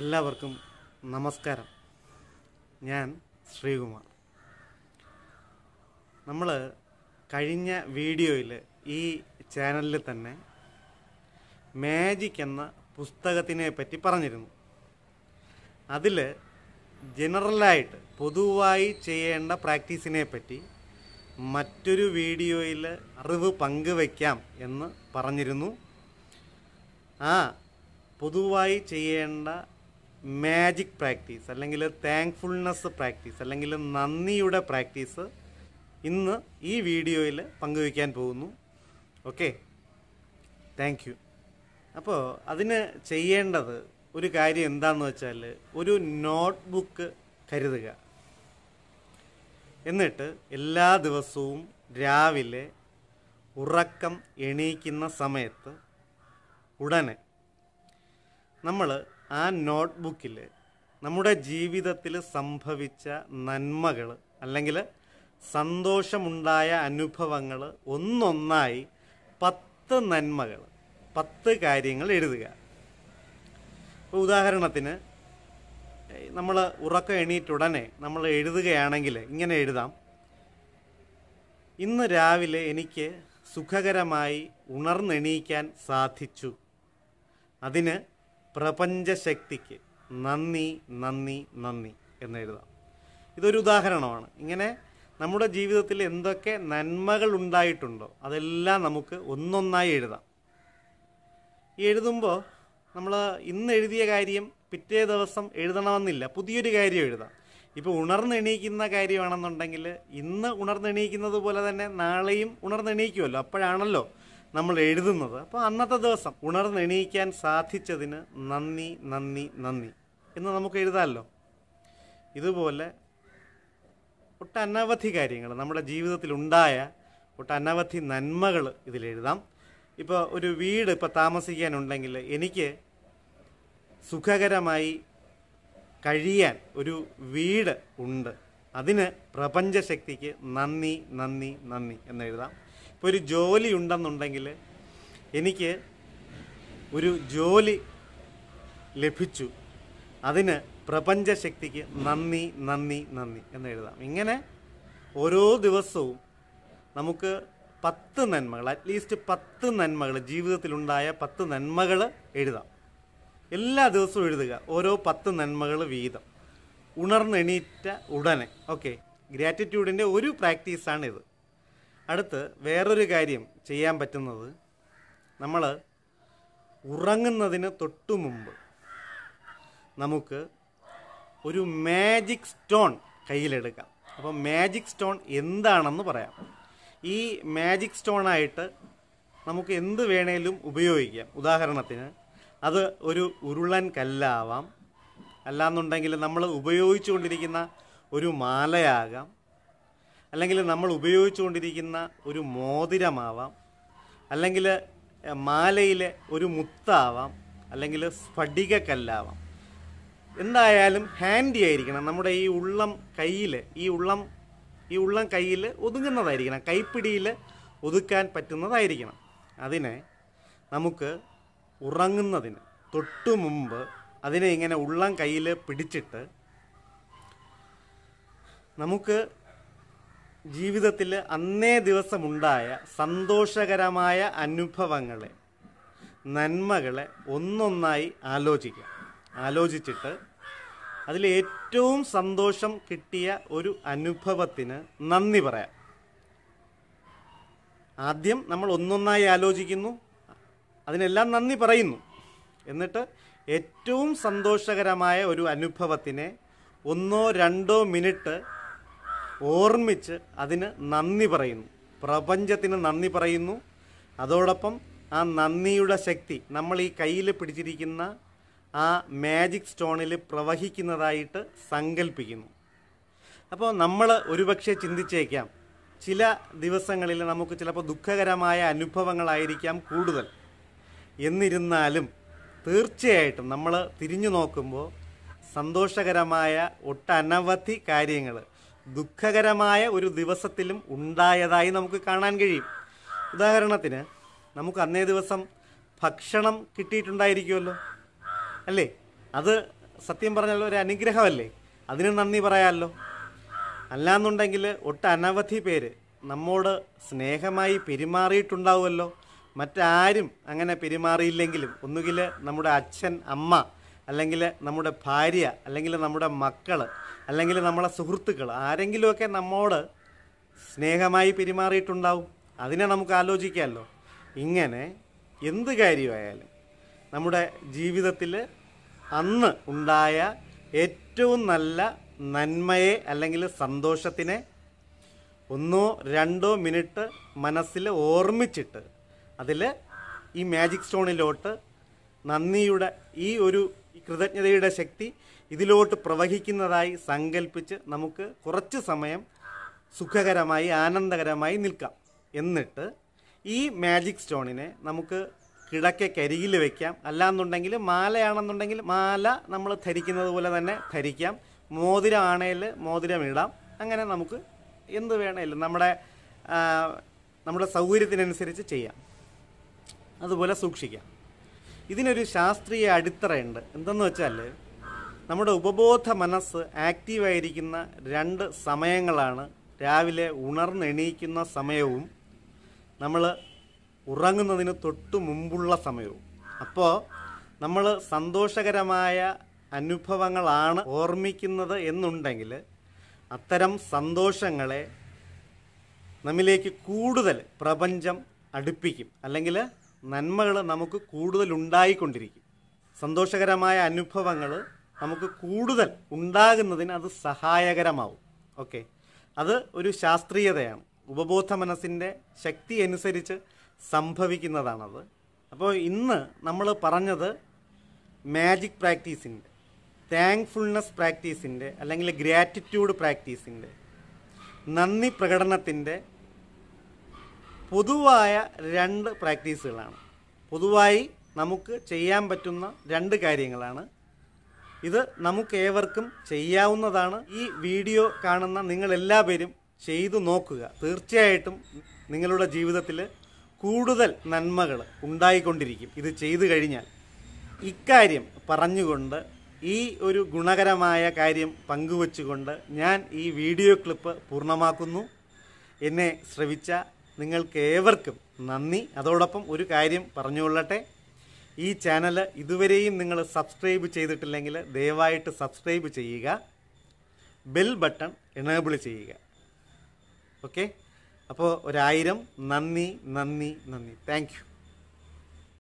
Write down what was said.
എല്ലാവർക്കും നമസ്കാരം ഞാൻ ശ്രീകുമാർ നമ്മൾ കഴിഞ്ഞ വീഡിയോയിൽ ഈ ചാനലിൽ തന്നെ മാജിക് എന്ന പുസ്തകത്തിനെ പറ്റി പറഞ്ഞിരുന്നു അതിൽ ജനറലായിട്ട് പൊതുവായി ചെയ്യേണ്ട പ്രാക്ടീസിനെ പറ്റി മറ്റൊരു വീഡിയോയിൽ അറിവ് പങ്കുവയ്ക്കാം എന്ന് പറഞ്ഞിരുന്നു ആ പൊതുവായി ചെയ്യേണ്ട മാജിക് പ്രാക്ടീസ് അല്ലെങ്കിൽ താങ്ക്ഫുൾനെസ് പ്രാക്ടീസ് അല്ലെങ്കിൽ നന്ദിയുടെ പ്രാക്ടീസ് ഇന്ന് ഈ വീഡിയോയിൽ പങ്കുവയ്ക്കാൻ പോകുന്നു ഓക്കെ താങ്ക് യു അപ്പോൾ അതിന് ചെയ്യേണ്ടത് ഒരു കാര്യം എന്താണെന്ന് വെച്ചാൽ ഒരു നോട്ട്ബുക്ക് കരുതുക എന്നിട്ട് എല്ലാ ദിവസവും രാവിലെ ഉറക്കം എണീക്കുന്ന സമയത്ത് ഉടനെ നമ്മൾ ആ നോട്ട്ബുക്കിൽ നമ്മുടെ ജീവിതത്തിൽ സംഭവിച്ച നന്മകൾ അല്ലെങ്കിൽ സന്തോഷമുണ്ടായ അനുഭവങ്ങൾ ഒന്നൊന്നായി പത്ത് നന്മകൾ പത്ത് കാര്യങ്ങൾ എഴുതുക ഇപ്പോൾ ഉദാഹരണത്തിന് നമ്മൾ ഉറക്കം എണീറ്റുടനെ നമ്മൾ എഴുതുകയാണെങ്കിൽ ഇങ്ങനെ എഴുതാം ഇന്ന് രാവിലെ എനിക്ക് സുഖകരമായി ഉണർന്നെണീക്കാൻ സാധിച്ചു അതിന് പ്രപഞ്ചശക്തിക്ക് നന്ദി നന്ദി നന്ദി എന്നെഴുതാം ഇതൊരു ഉദാഹരണമാണ് ഇങ്ങനെ നമ്മുടെ ജീവിതത്തിൽ എന്തൊക്കെ നന്മകൾ ഉണ്ടായിട്ടുണ്ടോ അതെല്ലാം നമുക്ക് ഒന്നൊന്നായി എഴുതാം എഴുതുമ്പോൾ നമ്മൾ ഇന്ന് എഴുതിയ കാര്യം പിറ്റേ ദിവസം എഴുതണമെന്നില്ല പുതിയൊരു കാര്യം എഴുതാം ഇപ്പോൾ ഉണർന്നെണീക്കുന്ന കാര്യമാണെന്നുണ്ടെങ്കിൽ ഇന്ന് ഉണർന്നെണീക്കുന്നത് പോലെ തന്നെ നാളെയും ഉണർന്നെണീക്കുമല്ലോ അപ്പോഴാണല്ലോ നമ്മൾ എഴുതുന്നത് അപ്പോൾ അന്നത്തെ ദിവസം ഉണർന്നെണീക്കാൻ സാധിച്ചതിന് നന്ദി നന്ദി നന്ദി എന്ന് നമുക്ക് എഴുതാമല്ലോ ഇതുപോലെ ഒട്ടനവധി കാര്യങ്ങൾ നമ്മുടെ ഉണ്ടായ ഒട്ടനവധി നന്മകൾ ഇതിലെഴുതാം ഇപ്പോൾ ഒരു വീട് ഇപ്പോൾ താമസിക്കാനുണ്ടെങ്കിൽ എനിക്ക് സുഖകരമായി കഴിയാൻ ഒരു വീട് ഉണ്ട് അതിന് പ്രപഞ്ചശക്തിക്ക് നന്ദി നന്ദി നന്ദി എന്നെഴുതാം ഇപ്പോൾ ഒരു ജോലി ഉണ്ടെന്നുണ്ടെങ്കിൽ എനിക്ക് ഒരു ജോലി ലഭിച്ചു അതിന് പ്രപഞ്ചശക്തിക്ക് നന്ദി നന്ദി നന്ദി എന്ന് എഴുതാം ഇങ്ങനെ ഓരോ ദിവസവും നമുക്ക് പത്ത് നന്മകൾ അറ്റ്ലീസ്റ്റ് പത്ത് നന്മകൾ ജീവിതത്തിലുണ്ടായ പത്ത് നന്മകൾ എഴുതാം എല്ലാ ദിവസവും എഴുതുക ഓരോ പത്ത് നന്മകൾ വീതം ഉണർന്നെണീറ്റ ഉടനെ ഓക്കെ ഗ്രാറ്റിറ്റ്യൂഡിൻ്റെ ഒരു പ്രാക്ടീസാണിത് അടുത്ത് വേറൊരു കാര്യം ചെയ്യാൻ പറ്റുന്നത് നമ്മൾ ഉറങ്ങുന്നതിന് തൊട്ടു മുമ്പ് നമുക്ക് ഒരു മാജിക് സ്റ്റോൺ കയ്യിലെടുക്കാം അപ്പോൾ മാജിക് സ്റ്റോൺ എന്താണെന്ന് പറയാം ഈ മാജിക് സ്റ്റോണായിട്ട് നമുക്ക് എന്ത് വേണേലും ഉപയോഗിക്കാം ഉദാഹരണത്തിന് അത് ഒരു ഉരുളൻ കല്ലാവാം അല്ലാന്നുണ്ടെങ്കിൽ നമ്മൾ ഉപയോഗിച്ചുകൊണ്ടിരിക്കുന്ന ഒരു മാലയാകാം അല്ലെങ്കിൽ നമ്മൾ ഉപയോഗിച്ചുകൊണ്ടിരിക്കുന്ന ഒരു മോതിരമാവാം അല്ലെങ്കിൽ മാലയിലെ ഒരു മുത്താവാം അല്ലെങ്കിൽ സ്ഫടികക്കല്ലാവാം എന്തായാലും ഹാൻഡി ആയിരിക്കണം നമ്മുടെ ഈ ഉള്ളം കയ്യിൽ ഈ ഉള്ളം ഈ ഉള്ളം കയ്യിൽ ഒതുങ്ങുന്നതായിരിക്കണം കൈപ്പിടിയിൽ ഒതുക്കാൻ പറ്റുന്നതായിരിക്കണം അതിനെ നമുക്ക് ഉറങ്ങുന്നതിന് തൊട്ടു മുമ്പ് അതിനെ ഇങ്ങനെ ഉള്ളം കയ്യിൽ പിടിച്ചിട്ട് നമുക്ക് ജീവിതത്തിൽ അന്നേ ദിവസമുണ്ടായ സന്തോഷകരമായ അനുഭവങ്ങളെ നന്മകളെ ഒന്നൊന്നായി ആലോചിക്കാം ആലോചിച്ചിട്ട് അതിൽ ഏറ്റവും സന്തോഷം കിട്ടിയ ഒരു അനുഭവത്തിന് നന്ദി പറയാം ആദ്യം നമ്മൾ ഒന്നൊന്നായി ആലോചിക്കുന്നു അതിനെല്ലാം നന്ദി പറയുന്നു എന്നിട്ട് ഏറ്റവും സന്തോഷകരമായ ഒരു അനുഭവത്തിനെ ഒന്നോ രണ്ടോ മിനിറ്റ് ഓർമ്മിച്ച് അതിന് നന്ദി പറയുന്നു പ്രപഞ്ചത്തിന് നന്ദി പറയുന്നു അതോടൊപ്പം ആ നന്ദിയുടെ ശക്തി നമ്മൾ ഈ കയ്യിൽ പിടിച്ചിരിക്കുന്ന ആ മാജിക് സ്റ്റോണിൽ പ്രവഹിക്കുന്നതായിട്ട് സങ്കല്പിക്കുന്നു അപ്പോൾ നമ്മൾ ഒരുപക്ഷെ ചിന്തിച്ചേക്കാം ചില ദിവസങ്ങളിൽ നമുക്ക് ചിലപ്പോൾ ദുഃഖകരമായ അനുഭവങ്ങളായിരിക്കാം കൂടുതൽ എന്നിരുന്നാലും തീർച്ചയായിട്ടും നമ്മൾ തിരിഞ്ഞു നോക്കുമ്പോൾ സന്തോഷകരമായ ഒട്ടനവധി കാര്യങ്ങൾ ദുഃഖകരമായ ഒരു ദിവസത്തിലും ഉണ്ടായതായി നമുക്ക് കാണാൻ കഴിയും ഉദാഹരണത്തിന് നമുക്ക് അന്നേ ദിവസം ഭക്ഷണം കിട്ടിയിട്ടുണ്ടായിരിക്കുമല്ലോ അല്ലേ അത് സത്യം പറഞ്ഞാൽ ഒരു അനുഗ്രഹമല്ലേ അതിന് നന്ദി പറയാമല്ലോ അല്ലാന്നുണ്ടെങ്കിൽ ഒട്ടനവധി പേര് നമ്മോട് സ്നേഹമായി പെരുമാറിയിട്ടുണ്ടാവുമല്ലോ മറ്റാരും അങ്ങനെ പെരുമാറിയില്ലെങ്കിലും ഒന്നുകിൽ നമ്മുടെ അച്ഛൻ അമ്മ അല്ലെങ്കിൽ നമ്മുടെ ഭാര്യ അല്ലെങ്കിൽ നമ്മുടെ മക്കൾ അല്ലെങ്കിൽ നമ്മളെ സുഹൃത്തുക്കൾ ആരെങ്കിലുമൊക്കെ നമ്മോട് സ്നേഹമായി പെരുമാറിയിട്ടുണ്ടാവും അതിനെ നമുക്ക് ആലോചിക്കാമല്ലോ ഇങ്ങനെ എന്ത് കാര്യമായാലും നമ്മുടെ ജീവിതത്തിൽ അന്ന് ഉണ്ടായ ഏറ്റവും നല്ല നന്മയെ അല്ലെങ്കിൽ സന്തോഷത്തിനെ ഒന്നോ രണ്ടോ മിനിറ്റ് മനസ്സിൽ ഓർമ്മിച്ചിട്ട് അതിൽ ഈ മാജിക് സ്റ്റോണിലോട്ട് നന്ദിയുടെ ഈ ഒരു ഈ കൃതജ്ഞതയുടെ ശക്തി ഇതിലോട്ട് പ്രവഹിക്കുന്നതായി സങ്കല്പിച്ച് നമുക്ക് കുറച്ച് സമയം സുഖകരമായി ആനന്ദകരമായി നിൽക്കാം എന്നിട്ട് ഈ മാജിക് സ്റ്റോണിനെ നമുക്ക് കിടക്കരികിൽ വയ്ക്കാം അല്ലാന്നുണ്ടെങ്കിൽ മാലയാണെന്നുണ്ടെങ്കിൽ മാല നമ്മൾ ധരിക്കുന്നത് പോലെ തന്നെ ധരിക്കാം മോതിരമാണേൽ മോതിരം ഇടാം അങ്ങനെ നമുക്ക് എന്ത് വേണേലും നമ്മുടെ നമ്മുടെ സൗകര്യത്തിനനുസരിച്ച് ചെയ്യാം അതുപോലെ സൂക്ഷിക്കാം ഇതിനൊരു ശാസ്ത്രീയ അടിത്തറയുണ്ട് എന്തെന്ന് വെച്ചാൽ നമ്മുടെ ഉപബോധ മനസ്സ് ആക്റ്റീവായിരിക്കുന്ന രണ്ട് സമയങ്ങളാണ് രാവിലെ ഉണർന്നെണീക്കുന്ന സമയവും നമ്മൾ ഉറങ്ങുന്നതിന് തൊട്ട് മുമ്പുള്ള സമയവും അപ്പോൾ നമ്മൾ സന്തോഷകരമായ അനുഭവങ്ങളാണ് ഓർമ്മിക്കുന്നത് എന്നുണ്ടെങ്കിൽ അത്തരം സന്തോഷങ്ങളെ നമ്മിലേക്ക് കൂടുതൽ പ്രപഞ്ചം അടുപ്പിക്കും അല്ലെങ്കിൽ നന്മകൾ നമുക്ക് കൂടുതൽ ഉണ്ടായിക്കൊണ്ടിരിക്കും സന്തോഷകരമായ അനുഭവങ്ങൾ നമുക്ക് കൂടുതൽ ഉണ്ടാകുന്നതിന് അത് സഹായകരമാവും ഓക്കെ അത് ഒരു ശാസ്ത്രീയതയാണ് ഉപബോധ മനസ്സിൻ്റെ ശക്തി അനുസരിച്ച് സംഭവിക്കുന്നതാണത് അപ്പോൾ ഇന്ന് നമ്മൾ പറഞ്ഞത് മാജിക് പ്രാക്ടീസിൻ്റെ താങ്ക്ഫുൾനെസ് പ്രാക്ടീസിൻ്റെ അല്ലെങ്കിൽ ഗ്രാറ്റിറ്റ്യൂഡ് പ്രാക്ടീസിൻ്റെ നന്ദി പ്രകടനത്തിൻ്റെ പൊതുവായ രണ്ട് പ്രാക്ടീസുകളാണ് പൊതുവായി നമുക്ക് ചെയ്യാൻ പറ്റുന്ന രണ്ട് കാര്യങ്ങളാണ് ഇത് ഏവർക്കും ചെയ്യാവുന്നതാണ് ഈ വീഡിയോ കാണുന്ന നിങ്ങളെല്ലാ പേരും ചെയ്തു നോക്കുക തീർച്ചയായിട്ടും നിങ്ങളുടെ ജീവിതത്തിൽ കൂടുതൽ നന്മകൾ ഉണ്ടായിക്കൊണ്ടിരിക്കും ഇത് ചെയ്തു കഴിഞ്ഞാൽ ഇക്കാര്യം പറഞ്ഞുകൊണ്ട് ഈ ഒരു ഗുണകരമായ കാര്യം പങ്കുവച്ചുകൊണ്ട് ഞാൻ ഈ വീഡിയോ ക്ലിപ്പ് പൂർണ്ണമാക്കുന്നു എന്നെ ശ്രവിച്ച നിങ്ങൾക്ക് ഏവർക്കും നന്ദി അതോടൊപ്പം ഒരു കാര്യം പറഞ്ഞുകൊള്ളട്ടെ ഈ ചാനൽ ഇതുവരെയും നിങ്ങൾ സബ്സ്ക്രൈബ് ചെയ്തിട്ടില്ലെങ്കിൽ ദയവായിട്ട് സബ്സ്ക്രൈബ് ചെയ്യുക ബെൽ ബട്ടൺ എനേബിൾ ചെയ്യുക ഓക്കെ അപ്പോൾ ഒരായിരം നന്ദി നന്ദി നന്ദി താങ്ക്